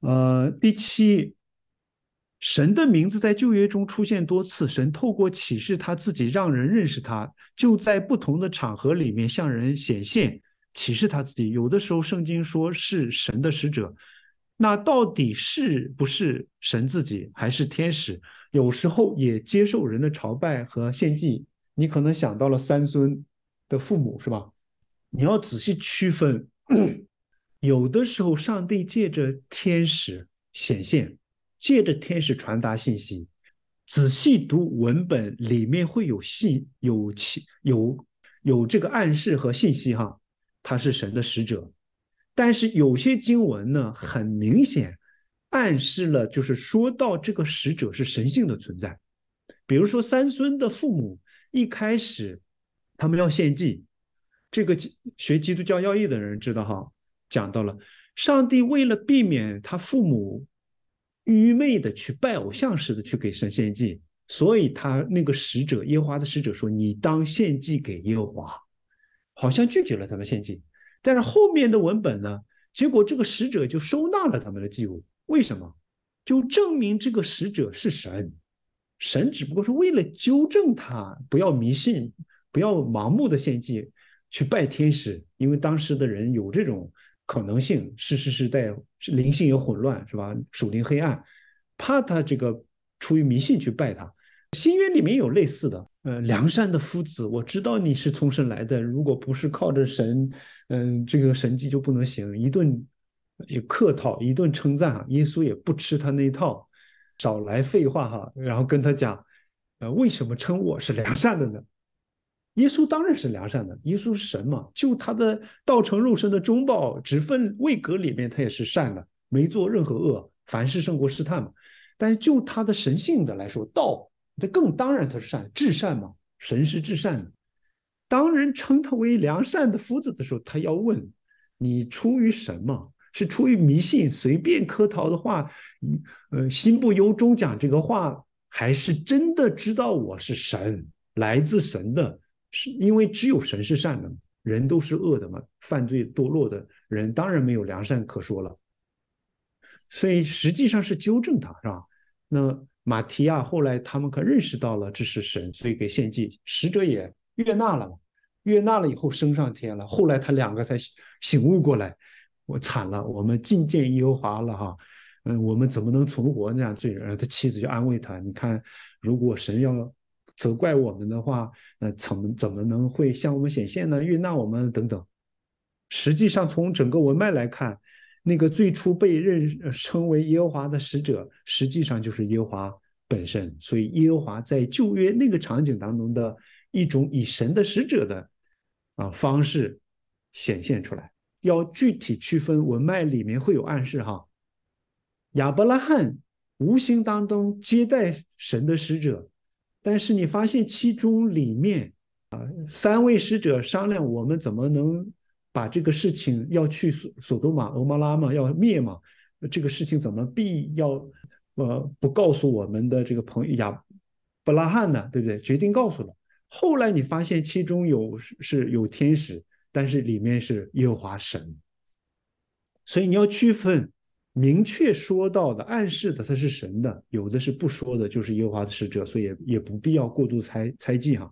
呃，第七，神的名字在旧约中出现多次。神透过启示他自己，让人认识他，就在不同的场合里面向人显现，启示他自己。有的时候，圣经说是神的使者，那到底是不是神自己，还是天使？有时候也接受人的朝拜和献祭。你可能想到了三孙的父母，是吧？你要仔细区分。有的时候，上帝借着天使显现，借着天使传达信息。仔细读文本里面会有信有有有这个暗示和信息哈，他是神的使者。但是有些经文呢，很明显暗示了，就是说到这个使者是神性的存在。比如说三孙的父母一开始他们要献祭，这个学基督教教义的人知道哈。讲到了上帝为了避免他父母愚昧的去拜偶像似的去给神献祭，所以他那个使者耶和华的使者说：“你当献祭给耶和华。”好像拒绝了他们献祭，但是后面的文本呢？结果这个使者就收纳了他们的祭物。为什么？就证明这个使者是神。神只不过是为了纠正他，不要迷信，不要盲目的献祭，去拜天使，因为当时的人有这种。可能性是是是，带是灵性有混乱，是吧？属灵黑暗，怕他这个出于迷信去拜他。新约里面有类似的，呃，良善的夫子，我知道你是从神来的，如果不是靠着神，嗯，这个神迹就不能行。一顿有客套，一顿称赞，耶稣也不吃他那一套，少来废话哈。然后跟他讲，呃，为什么称我是良善的呢？耶稣当然是良善的。耶稣是神嘛，就他的道成肉身的中报、直分位格里面，他也是善的，没做任何恶。凡事胜过试探嘛。但是就他的神性的来说，道他更当然他是善，至善嘛。神是至善的。当人称他为良善的夫子的时候，他要问你出于什么？是出于迷信随便磕头的话，呃，心不由衷讲这个话，还是真的知道我是神，来自神的？是因为只有神是善的人都是恶的嘛，犯罪堕落的人当然没有良善可说了。所以实际上是纠正他，是吧？那马提亚后来他们可认识到了这是神，所以给献祭，使者也悦纳了嘛，悦纳了以后升上天了。后来他两个才醒悟过来，我惨了，我们觐见耶和华了哈，嗯，我们怎么能存活这样罪人？他妻子就安慰他，你看如果神要。责怪我们的话，那怎么怎么能会向我们显现呢？悦纳我们等等，实际上从整个文脉来看，那个最初被认称为耶和华的使者，实际上就是耶和华本身。所以耶和华在旧约那个场景当中的一种以神的使者的啊方式显现出来。要具体区分文脉里面会有暗示哈，亚伯拉罕无形当中接待神的使者。但是你发现其中里面啊，三位使者商量我们怎么能把这个事情要去索索多玛、俄摩拉嘛，要灭嘛，这个事情怎么必要呃不告诉我们的这个朋亚，伯拉罕呢，对不对？决定告诉了。后来你发现其中有是有天使，但是里面是耶和华神，所以你要区分。明确说到的、暗示的，他是神的；有的是不说的，就是耶和华的使者，所以也也不必要过度猜猜忌哈。